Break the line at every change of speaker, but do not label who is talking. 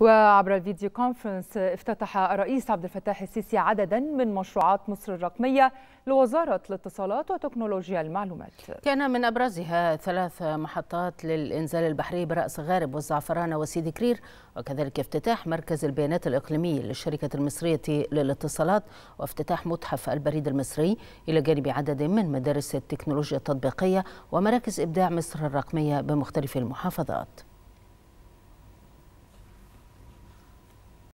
وعبر الفيديو كونفرنس افتتح الرئيس عبد الفتاح السيسي عددا من مشروعات مصر الرقمية لوزارة الاتصالات وتكنولوجيا المعلومات كان
من أبرزها ثلاث محطات للإنزال البحري برأس غارب والزعفرانة وسيدي كرير وكذلك افتتاح مركز البيانات الإقليمي للشركة المصرية للاتصالات وافتتاح متحف البريد المصري إلى جانب عدد من مدارس التكنولوجيا التطبيقية ومراكز إبداع مصر الرقمية بمختلف المحافظات